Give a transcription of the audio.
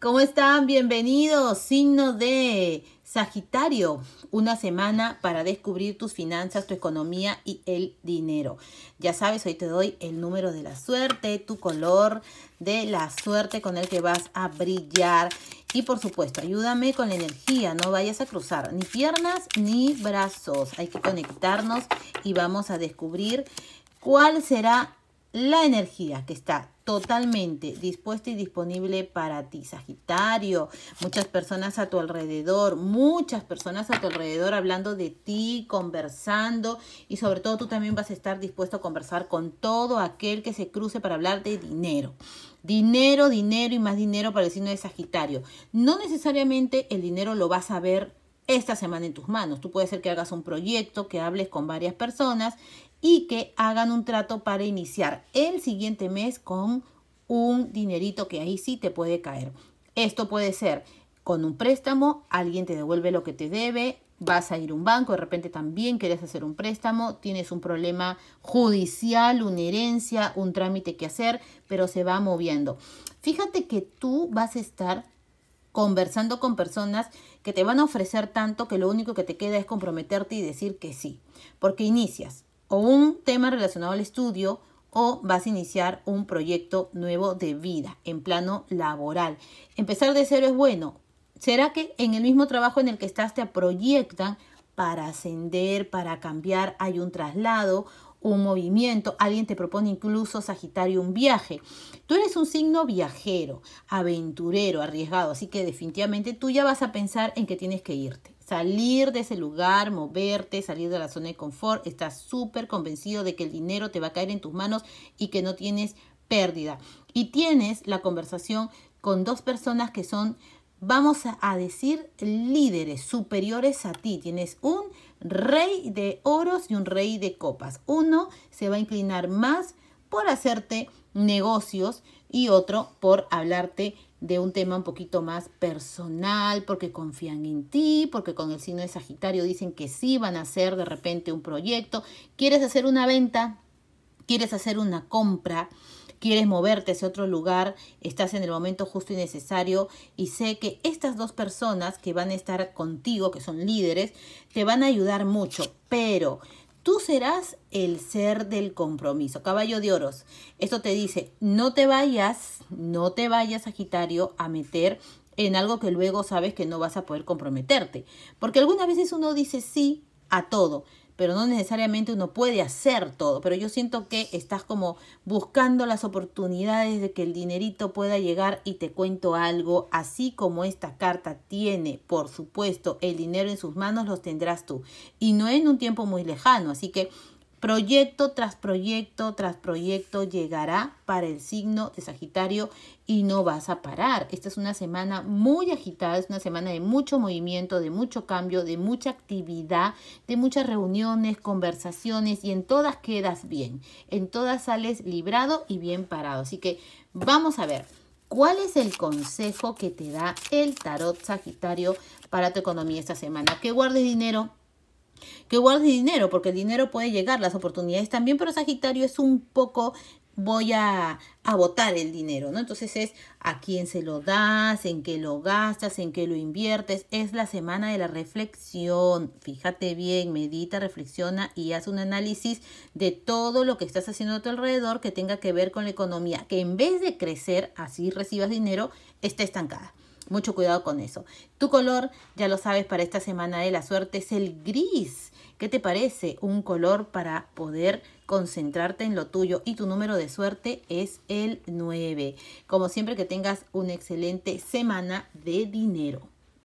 ¿Cómo están? Bienvenidos. Signo de Sagitario. Una semana para descubrir tus finanzas, tu economía y el dinero. Ya sabes, hoy te doy el número de la suerte, tu color de la suerte con el que vas a brillar. Y por supuesto, ayúdame con la energía, no vayas a cruzar ni piernas ni brazos. Hay que conectarnos y vamos a descubrir cuál será la energía que está totalmente dispuesta y disponible para ti, Sagitario, muchas personas a tu alrededor, muchas personas a tu alrededor hablando de ti, conversando y sobre todo tú también vas a estar dispuesto a conversar con todo aquel que se cruce para hablar de dinero. Dinero, dinero y más dinero para el signo de Sagitario. No necesariamente el dinero lo vas a ver esta semana en tus manos. Tú puedes ser que hagas un proyecto, que hables con varias personas y que hagan un trato para iniciar el siguiente mes con un dinerito que ahí sí te puede caer. Esto puede ser con un préstamo, alguien te devuelve lo que te debe, vas a ir a un banco, de repente también quieres hacer un préstamo, tienes un problema judicial, una herencia, un trámite que hacer, pero se va moviendo. Fíjate que tú vas a estar conversando con personas que te van a ofrecer tanto que lo único que te queda es comprometerte y decir que sí, porque inicias o un tema relacionado al estudio o vas a iniciar un proyecto nuevo de vida en plano laboral. Empezar de cero es bueno. ¿Será que en el mismo trabajo en el que estás te proyectan para ascender, para cambiar? Hay un traslado, un movimiento, alguien te propone incluso Sagitario un viaje. Tú eres un signo viajero, aventurero, arriesgado, así que definitivamente tú ya vas a pensar en que tienes que irte salir de ese lugar, moverte, salir de la zona de confort. Estás súper convencido de que el dinero te va a caer en tus manos y que no tienes pérdida. Y tienes la conversación con dos personas que son, vamos a decir, líderes superiores a ti. Tienes un rey de oros y un rey de copas. Uno se va a inclinar más por hacerte negocios y otro por hablarte de un tema un poquito más personal, porque confían en ti, porque con el signo de Sagitario dicen que sí van a hacer de repente un proyecto, quieres hacer una venta, quieres hacer una compra, quieres moverte hacia otro lugar, estás en el momento justo y necesario y sé que estas dos personas que van a estar contigo, que son líderes, te van a ayudar mucho, pero tú serás el ser del compromiso. Caballo de oros, esto te dice, no te vayas, no te vayas, Sagitario, a meter en algo que luego sabes que no vas a poder comprometerte. Porque algunas veces uno dice sí a todo, pero no necesariamente uno puede hacer todo. Pero yo siento que estás como buscando las oportunidades de que el dinerito pueda llegar y te cuento algo. Así como esta carta tiene, por supuesto, el dinero en sus manos, los tendrás tú. Y no en un tiempo muy lejano. Así que Proyecto tras proyecto tras proyecto llegará para el signo de Sagitario y no vas a parar. Esta es una semana muy agitada, es una semana de mucho movimiento, de mucho cambio, de mucha actividad, de muchas reuniones, conversaciones y en todas quedas bien. En todas sales librado y bien parado. Así que vamos a ver. ¿Cuál es el consejo que te da el tarot Sagitario para tu economía esta semana? Que guardes dinero, que guardes dinero, porque el dinero puede llegar, las oportunidades también, pero Sagitario es un poco voy a, a botar el dinero, ¿no? Entonces es a quién se lo das, en qué lo gastas, en qué lo inviertes. Es la semana de la reflexión. Fíjate bien, medita, reflexiona y haz un análisis de todo lo que estás haciendo a tu alrededor que tenga que ver con la economía, que en vez de crecer, así recibas dinero, está estancada. Mucho cuidado con eso. Tu color, ya lo sabes, para esta semana de la suerte es el gris. ¿Qué te parece? Un color para poder concentrarte en lo tuyo y tu número de suerte es el 9. Como siempre que tengas una excelente semana de dinero.